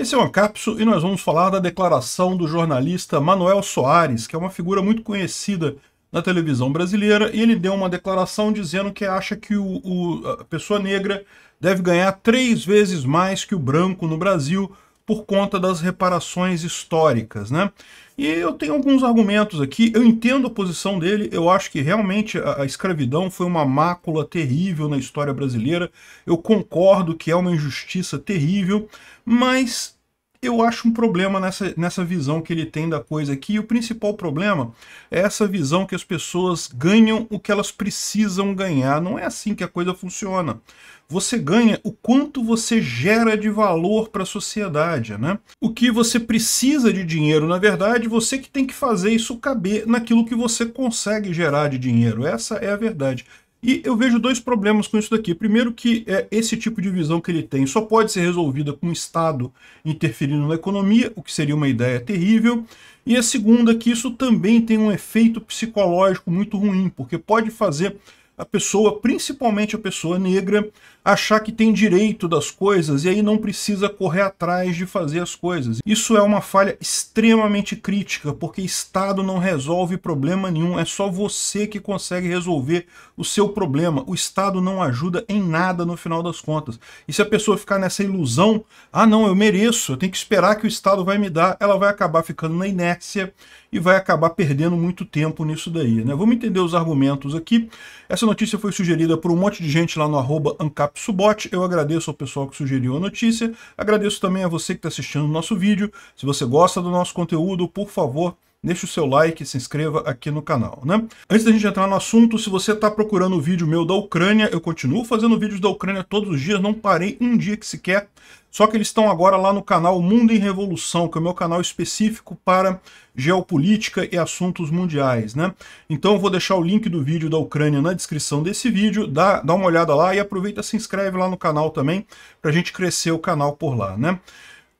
Esse é o Ancapso e nós vamos falar da declaração do jornalista Manuel Soares, que é uma figura muito conhecida na televisão brasileira, e ele deu uma declaração dizendo que acha que o, o a pessoa negra deve ganhar três vezes mais que o branco no Brasil por conta das reparações históricas, né? E eu tenho alguns argumentos aqui, eu entendo a posição dele, eu acho que realmente a, a escravidão foi uma mácula terrível na história brasileira, eu concordo que é uma injustiça terrível, mas eu acho um problema nessa, nessa visão que ele tem da coisa aqui. E o principal problema é essa visão que as pessoas ganham o que elas precisam ganhar. Não é assim que a coisa funciona. Você ganha o quanto você gera de valor para a sociedade, né? O que você precisa de dinheiro, na verdade, você que tem que fazer isso caber naquilo que você consegue gerar de dinheiro. Essa é a verdade. E eu vejo dois problemas com isso daqui. Primeiro que é, esse tipo de visão que ele tem só pode ser resolvida com o Estado interferindo na economia, o que seria uma ideia terrível. E a segunda que isso também tem um efeito psicológico muito ruim, porque pode fazer a pessoa, principalmente a pessoa negra, achar que tem direito das coisas e aí não precisa correr atrás de fazer as coisas. Isso é uma falha extremamente crítica, porque Estado não resolve problema nenhum, é só você que consegue resolver o seu problema. O Estado não ajuda em nada no final das contas. E se a pessoa ficar nessa ilusão, ah não, eu mereço, eu tenho que esperar que o Estado vai me dar, ela vai acabar ficando na inércia e vai acabar perdendo muito tempo nisso daí. Né? Vamos entender os argumentos aqui. Essa notícia foi sugerida por um monte de gente lá no arroba AncapSubot. Eu agradeço ao pessoal que sugeriu a notícia. Agradeço também a você que está assistindo o nosso vídeo. Se você gosta do nosso conteúdo, por favor, deixe o seu like e se inscreva aqui no canal, né? Antes da gente entrar no assunto, se você está procurando o vídeo meu da Ucrânia, eu continuo fazendo vídeos da Ucrânia todos os dias, não parei um dia que sequer, só que eles estão agora lá no canal Mundo em Revolução, que é o meu canal específico para geopolítica e assuntos mundiais, né? Então eu vou deixar o link do vídeo da Ucrânia na descrição desse vídeo, dá, dá uma olhada lá e aproveita se inscreve lá no canal também, para a gente crescer o canal por lá, né?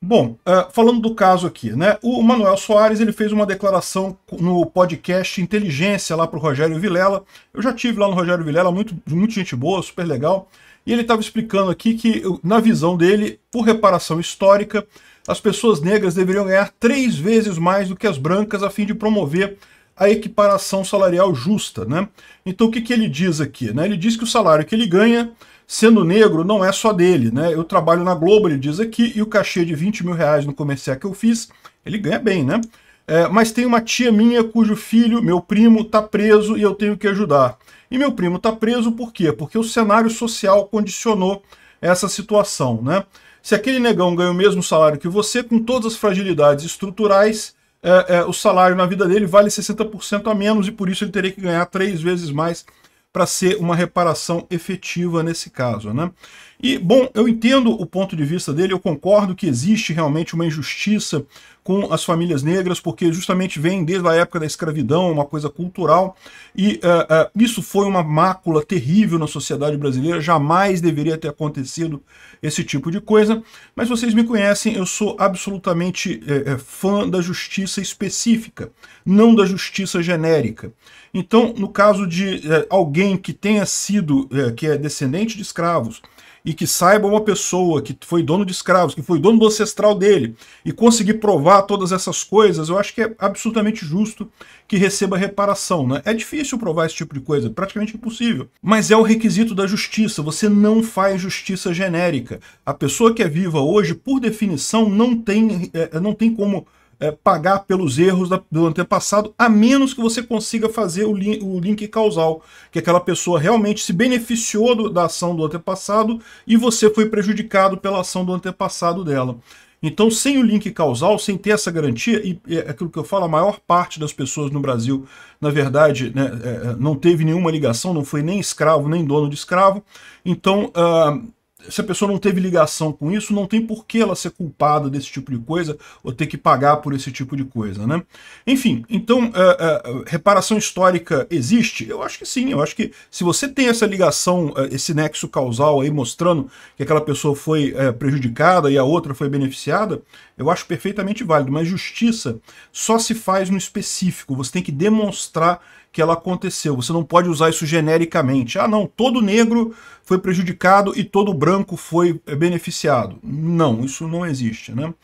Bom, uh, falando do caso aqui, né? O Manuel Soares ele fez uma declaração no podcast Inteligência lá para o Rogério Vilela. Eu já tive lá no Rogério Vilela, muito, muito gente boa, super legal. E ele estava explicando aqui que, na visão dele, por reparação histórica, as pessoas negras deveriam ganhar três vezes mais do que as brancas a fim de promover a equiparação salarial justa, né? Então o que, que ele diz aqui? Né? Ele diz que o salário que ele ganha sendo negro não é só dele, né? Eu trabalho na Globo, ele diz aqui, e o cachê de 20 mil reais no comercial que eu fiz, ele ganha bem, né? É, mas tem uma tia minha cujo filho, meu primo, está preso e eu tenho que ajudar. E meu primo está preso por quê? Porque o cenário social condicionou essa situação, né? Se aquele negão ganha o mesmo salário que você, com todas as fragilidades estruturais, é, é, o salário na vida dele vale 60% a menos e por isso ele teria que ganhar três vezes mais para ser uma reparação efetiva nesse caso, né? E, bom, eu entendo o ponto de vista dele, eu concordo que existe realmente uma injustiça com as famílias negras, porque justamente vem desde a época da escravidão, uma coisa cultural, e uh, uh, isso foi uma mácula terrível na sociedade brasileira, jamais deveria ter acontecido esse tipo de coisa, mas vocês me conhecem, eu sou absolutamente eh, fã da justiça específica, não da justiça genérica. Então, no caso de alguém que tenha sido, que é descendente de escravos, e que saiba uma pessoa que foi dono de escravos, que foi dono do ancestral dele, e conseguir provar todas essas coisas, eu acho que é absolutamente justo que receba reparação. Né? É difícil provar esse tipo de coisa, praticamente impossível. Mas é o requisito da justiça, você não faz justiça genérica. A pessoa que é viva hoje, por definição, não tem, é, não tem como é, pagar pelos erros da, do antepassado, a menos que você consiga fazer o, li, o link causal, que aquela pessoa realmente se beneficiou do, da ação do antepassado e você foi prejudicado pela ação do antepassado dela. Então, sem o link causal, sem ter essa garantia, e é aquilo que eu falo, a maior parte das pessoas no Brasil, na verdade, né, é, é, não teve nenhuma ligação, não foi nem escravo, nem dono de escravo. Então, uh, se a pessoa não teve ligação com isso, não tem por que ela ser culpada desse tipo de coisa ou ter que pagar por esse tipo de coisa, né? Enfim, então, é, é, reparação histórica existe? Eu acho que sim, eu acho que se você tem essa ligação, é, esse nexo causal aí mostrando que aquela pessoa foi prejudicada e a outra foi beneficiada, eu acho perfeitamente válido, mas justiça só se faz no específico, você tem que demonstrar que ela aconteceu. Você não pode usar isso genericamente. Ah, não, todo negro foi prejudicado e todo branco foi eh, beneficiado. Não, isso não existe, né?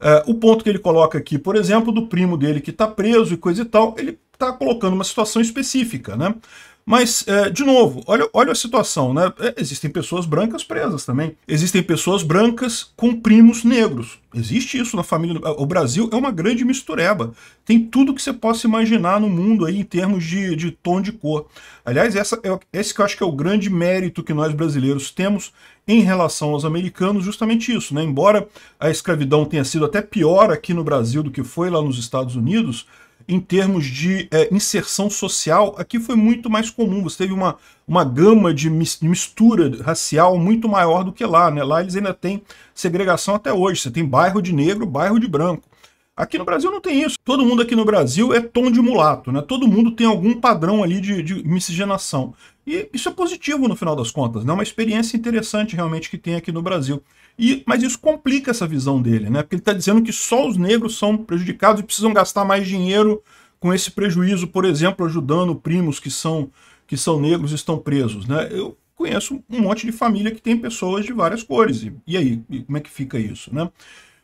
Eh, o ponto que ele coloca aqui, por exemplo, do primo dele que está preso e coisa e tal, ele está colocando uma situação específica, né? Mas, é, de novo, olha, olha a situação, né? É, existem pessoas brancas presas também. Existem pessoas brancas com primos negros. Existe isso na família. O Brasil é uma grande mistureba. Tem tudo que você possa imaginar no mundo aí em termos de, de tom de cor. Aliás, essa é, esse que eu acho que é o grande mérito que nós brasileiros temos em relação aos americanos, justamente isso, né? Embora a escravidão tenha sido até pior aqui no Brasil do que foi lá nos Estados Unidos, em termos de é, inserção social, aqui foi muito mais comum. Você teve uma, uma gama de mistura racial muito maior do que lá. Né? Lá eles ainda têm segregação até hoje. Você tem bairro de negro, bairro de branco. Aqui no Brasil não tem isso. Todo mundo aqui no Brasil é tom de mulato, né? Todo mundo tem algum padrão ali de, de miscigenação. E isso é positivo no final das contas, né? É uma experiência interessante realmente que tem aqui no Brasil. E, mas isso complica essa visão dele, né? Porque ele está dizendo que só os negros são prejudicados e precisam gastar mais dinheiro com esse prejuízo, por exemplo, ajudando primos que são, que são negros e estão presos, né? Eu conheço um monte de família que tem pessoas de várias cores. E, e aí, e como é que fica isso, né?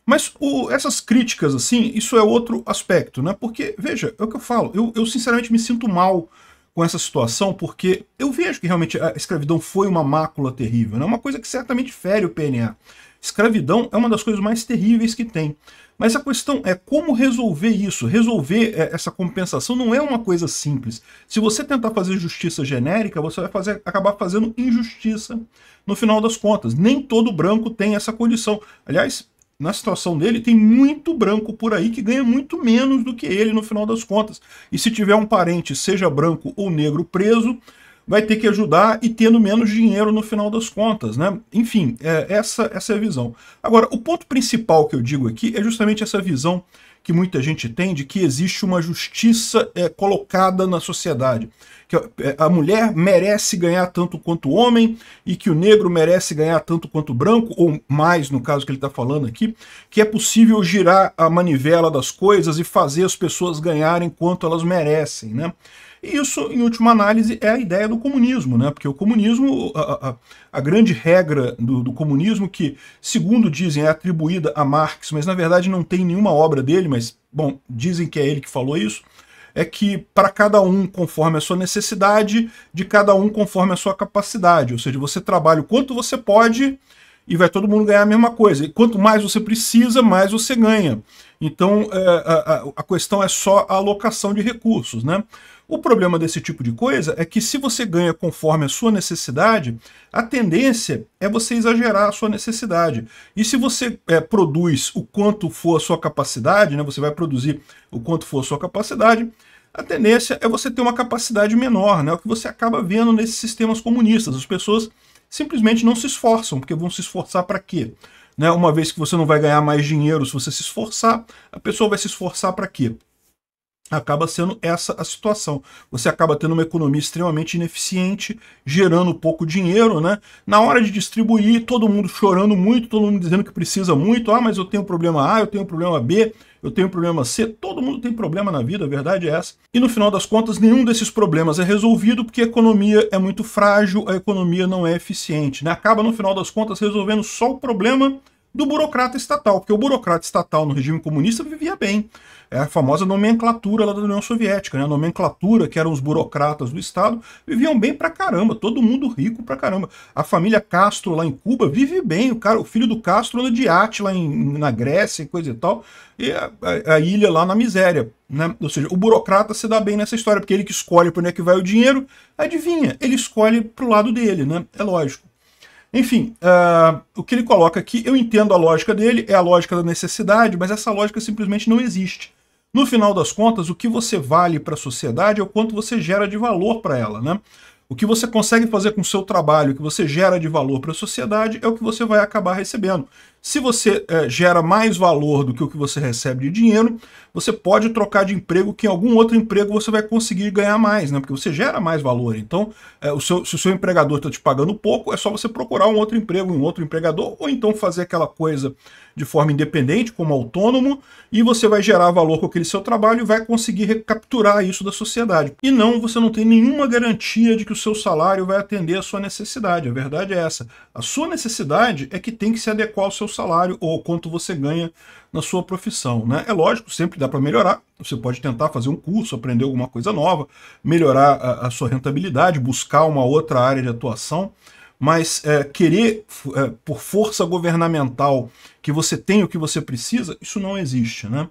Mas o, essas críticas, assim, isso é outro aspecto, né? Porque, veja, é o que eu falo, eu, eu sinceramente me sinto mal com essa situação, porque eu vejo que realmente a escravidão foi uma mácula terrível, né? uma coisa que certamente fere o PNA. Escravidão é uma das coisas mais terríveis que tem. Mas a questão é como resolver isso. Resolver é, essa compensação não é uma coisa simples. Se você tentar fazer justiça genérica, você vai fazer, acabar fazendo injustiça no final das contas. Nem todo branco tem essa condição. Aliás, na situação dele, tem muito branco por aí que ganha muito menos do que ele no final das contas. E se tiver um parente, seja branco ou negro, preso, vai ter que ajudar e tendo menos dinheiro no final das contas, né? Enfim, é, essa, essa é a visão. Agora, o ponto principal que eu digo aqui é justamente essa visão que muita gente tem de que existe uma justiça é, colocada na sociedade. Que é, é, a mulher merece ganhar tanto quanto o homem e que o negro merece ganhar tanto quanto o branco, ou mais no caso que ele está falando aqui, que é possível girar a manivela das coisas e fazer as pessoas ganharem quanto elas merecem. Né? E isso, em última análise, é a ideia do comunismo, né? porque o comunismo, a, a, a grande regra do, do, comunismo, que, segundo dizem, é atribuída a Marx, mas na verdade não tem nenhuma obra dele, mas, bom, dizem que é ele que falou isso, é que para cada um conforme a sua necessidade, de cada um conforme a sua capacidade. Ou seja, você trabalha o quanto você pode e vai todo mundo ganhar a mesma coisa. E quanto mais você precisa, mais você ganha. Então, é, a, a questão é só a alocação de recursos, né? O problema desse tipo de coisa é que se você ganha conforme a sua necessidade, a tendência é você exagerar a sua necessidade. E se você é, produz o quanto for a sua capacidade, né, você vai produzir o quanto for a sua capacidade, a tendência é você ter uma capacidade menor, né, o que você acaba vendo nesses sistemas comunistas. As pessoas simplesmente não se esforçam, porque vão se esforçar para quê? Né, uma vez que você não vai ganhar mais dinheiro se você se esforçar, a pessoa vai se esforçar para quê? acaba sendo essa a situação. Você acaba tendo uma economia extremamente ineficiente, gerando pouco dinheiro, né? Na hora de distribuir, todo mundo chorando muito, todo mundo dizendo que precisa muito, ah, mas eu tenho problema A, eu tenho problema B, eu tenho problema C, todo mundo tem problema na vida, a verdade é essa. E no final das contas, nenhum desses problemas é resolvido porque a economia é muito frágil, a economia não é eficiente, né? Acaba no final das contas resolvendo só o problema do burocrata estatal, porque o burocrata estatal no regime comunista vivia bem. É a famosa nomenclatura lá da União Soviética, né? a nomenclatura que eram os burocratas do Estado, viviam bem pra caramba, todo mundo rico pra caramba. A família Castro lá em Cuba vive bem, o, cara, o filho do Castro anda de arte lá em, na Grécia e coisa e tal, e a, a, a ilha lá na miséria. Né? Ou seja, o burocrata se dá bem nessa história, porque ele que escolhe para onde é que vai o dinheiro, adivinha, ele escolhe pro lado dele, né? É lógico. Enfim, uh, o que ele coloca aqui, eu entendo a lógica dele, é a lógica da necessidade, mas essa lógica simplesmente não existe. No final das contas, o que você vale para a sociedade é o quanto você gera de valor para ela, né? O que você consegue fazer com o seu trabalho, o que você gera de valor para a sociedade, é o que você vai acabar recebendo. Se você é, gera mais valor do que o que você recebe de dinheiro, você pode trocar de emprego, que em algum outro emprego você vai conseguir ganhar mais, né? Porque você gera mais valor. Então, é, o seu, se o seu empregador está te pagando pouco, é só você procurar um outro emprego, um outro empregador, ou então fazer aquela coisa de forma independente, como autônomo, e você vai gerar valor com aquele seu trabalho e vai conseguir recapturar isso da sociedade. E não, você não tem nenhuma garantia de que o seu salário vai atender a sua necessidade. A verdade é essa. A sua necessidade é que tem que se adequar ao seu salário ou quanto você ganha na sua profissão. Né? É lógico, sempre dá para melhorar. Você pode tentar fazer um curso, aprender alguma coisa nova, melhorar a, a sua rentabilidade, buscar uma outra área de atuação. Mas é, querer é, por força governamental que você tenha o que você precisa, isso não existe. Né?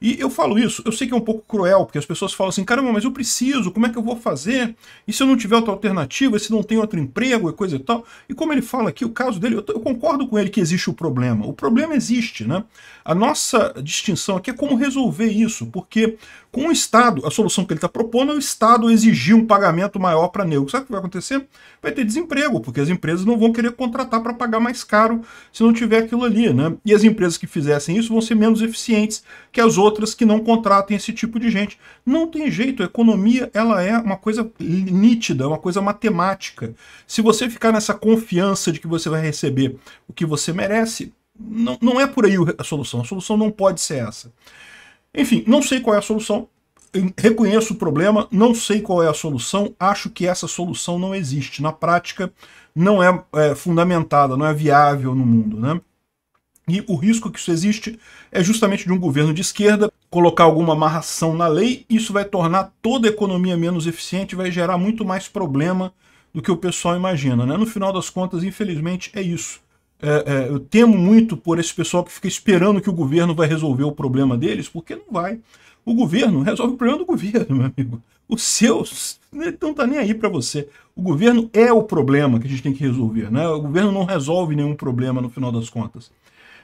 E eu falo isso, eu sei que é um pouco cruel, porque as pessoas falam assim, caramba, mas eu preciso, como é que eu vou fazer? E se eu não tiver outra alternativa, e se não tem outro emprego e coisa e tal? E como ele fala aqui, o caso dele, eu, eu concordo com ele que existe o problema. O problema existe, né? A nossa distinção aqui é como resolver isso, porque com o Estado, a solução que ele está propondo é o Estado exigir um pagamento maior para negro. Sabe o que vai acontecer? Vai ter desemprego, porque as empresas não vão querer contratar para pagar mais caro se não tiver aquilo ali, né? E as empresas que fizessem isso vão ser menos eficientes que as outras outras que não contratem esse tipo de gente. Não tem jeito, a economia ela é uma coisa nítida, uma coisa matemática. Se você ficar nessa confiança de que você vai receber o que você merece, não, não é por aí a solução. A solução não pode ser essa. Enfim, não sei qual é a solução, reconheço o problema, não sei qual é a solução, acho que essa solução não existe. Na prática, não é, é fundamentada, não é viável no mundo. Né? E o risco que isso existe é justamente de um governo de esquerda colocar alguma amarração na lei, isso vai tornar toda a economia menos eficiente, vai gerar muito mais problema do que o pessoal imagina. Né? No final das contas, infelizmente, é isso. É, é, eu temo muito por esse pessoal que fica esperando que o governo vai resolver o problema deles, porque não vai. O governo resolve o problema do governo, meu amigo. Os seus né, não tá nem aí para você. O governo é o problema que a gente tem que resolver, né? O governo não resolve nenhum problema no final das contas.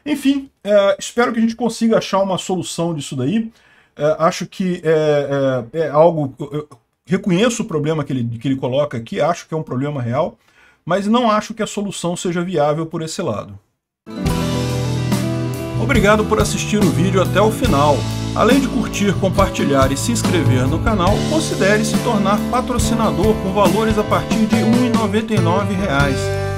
Enfim, é, espero que a gente consiga achar uma solução disso daí. É, acho que é, é, é algo... Eu reconheço o problema que ele, que ele coloca aqui, acho que é um problema real, mas não acho que a solução seja viável por esse lado. Obrigado por assistir o vídeo até o final. Além de curtir, compartilhar e se inscrever no canal, considere se tornar patrocinador com valores a partir de R$ 1,99